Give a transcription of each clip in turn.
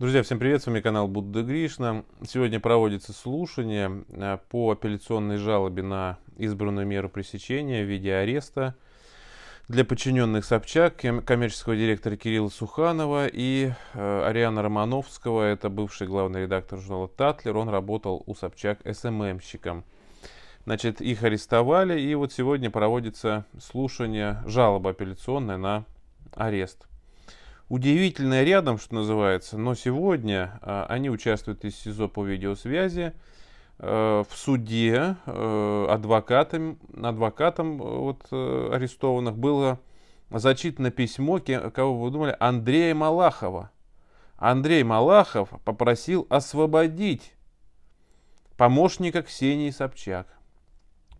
Друзья, всем привет, с вами канал Будда Гришна. Сегодня проводится слушание э, по апелляционной жалобе на избранную меру пресечения в виде ареста для подчиненных Собчак, коммерческого директора Кирилла Суханова и э, Ариана Романовского, это бывший главный редактор журнала «Татлер», он работал у Собчак СММщиком. Значит, их арестовали, и вот сегодня проводится слушание жалоба апелляционная на арест. Удивительное рядом, что называется, но сегодня а, они участвуют из СИЗО по видеосвязи э, в суде э, адвокатом, адвокатом э, вот, арестованных было зачитано письмо, кого вы думали, Андрея Малахова. Андрей Малахов попросил освободить помощника Ксении Собчак.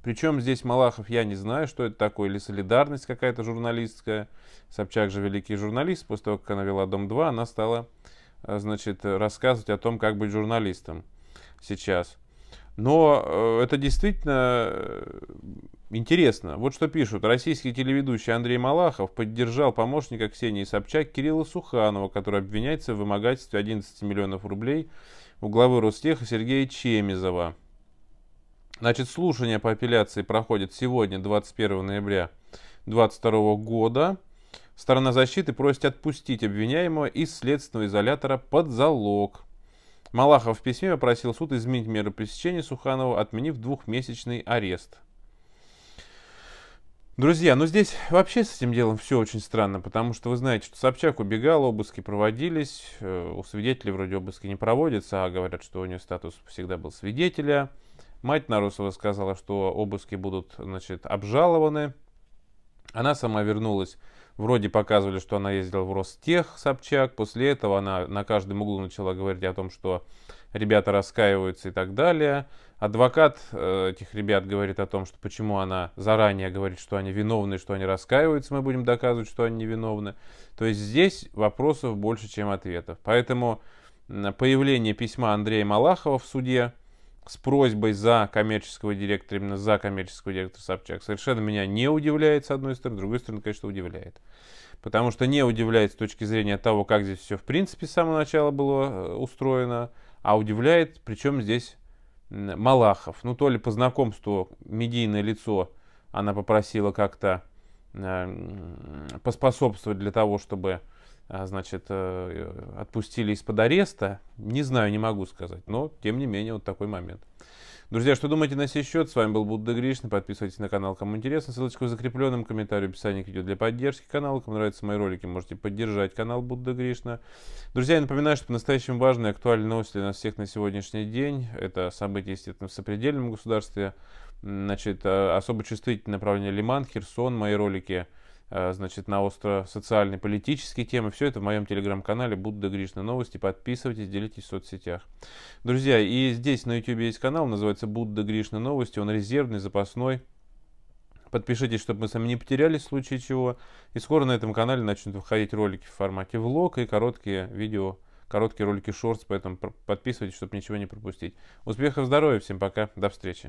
Причем здесь Малахов я не знаю, что это такое, или солидарность какая-то журналистская. Собчак же великий журналист, после того, как она вела «Дом-2», она стала, э, значит, рассказывать о том, как быть журналистом сейчас. Но э, это действительно э, интересно. Вот что пишут. Российский телеведущий Андрей Малахов поддержал помощника Ксении Собчак Кирилла Суханова, который обвиняется в вымогательстве 11 миллионов рублей у главы Ростеха Сергея Чемизова. Значит, слушание по апелляции проходит сегодня, 21 ноября 2022 года. Сторона защиты просит отпустить обвиняемого из следственного изолятора под залог. Малахов в письме попросил суд изменить меру пресечения Суханова, отменив двухмесячный арест. Друзья, ну здесь вообще с этим делом все очень странно, потому что вы знаете, что Собчак убегал, обыски проводились, э, у свидетелей вроде обыски не проводятся, а говорят, что у нее статус всегда был свидетеля – Мать Нарусова сказала, что обыски будут значит, обжалованы. Она сама вернулась. Вроде показывали, что она ездила в Ростех, Собчак. После этого она на каждом углу начала говорить о том, что ребята раскаиваются и так далее. Адвокат э, этих ребят говорит о том, что почему она заранее говорит, что они виновны, что они раскаиваются, мы будем доказывать, что они невиновны. То есть здесь вопросов больше, чем ответов. Поэтому появление письма Андрея Малахова в суде с просьбой за коммерческого директора, именно за коммерческого директора Собчак, совершенно меня не удивляет, с одной стороны, с другой стороны, конечно, удивляет. Потому что не удивляет с точки зрения того, как здесь все в принципе с самого начала было э, устроено, а удивляет, причем здесь Малахов. Ну, то ли по знакомству медийное лицо она попросила как-то э, поспособствовать для того, чтобы а, значит, э, отпустили из-под ареста. Не знаю, не могу сказать, но тем не менее вот такой момент. Друзья, что думаете на сей счет? С вами был Будда Гришна Подписывайтесь на канал, кому интересно. Ссылочку в закрепленном комментарии в описании к видео для поддержки канала. Кому нравятся мои ролики, можете поддержать канал Будда Гришна. Друзья, я напоминаю, что по-настоящему важные и актуальные новости для нас всех на сегодняшний день. Это события, естественно, в сопредельном государстве. Значит, а, особо чувствительное направление Лиман, Херсон, мои ролики – Э, значит, на остро-социальные, политические темы. Все это в моем телеграм-канале Будда Гришна Новости. Подписывайтесь, делитесь в соцсетях. Друзья, и здесь на YouTube есть канал, называется Будда Гришна Новости. Он резервный, запасной. Подпишитесь, чтобы мы с вами не потерялись в случае чего. И скоро на этом канале начнут выходить ролики в формате влог и короткие видео, короткие ролики шортс, поэтому подписывайтесь, чтобы ничего не пропустить. Успехов, здоровья, всем пока, до встречи.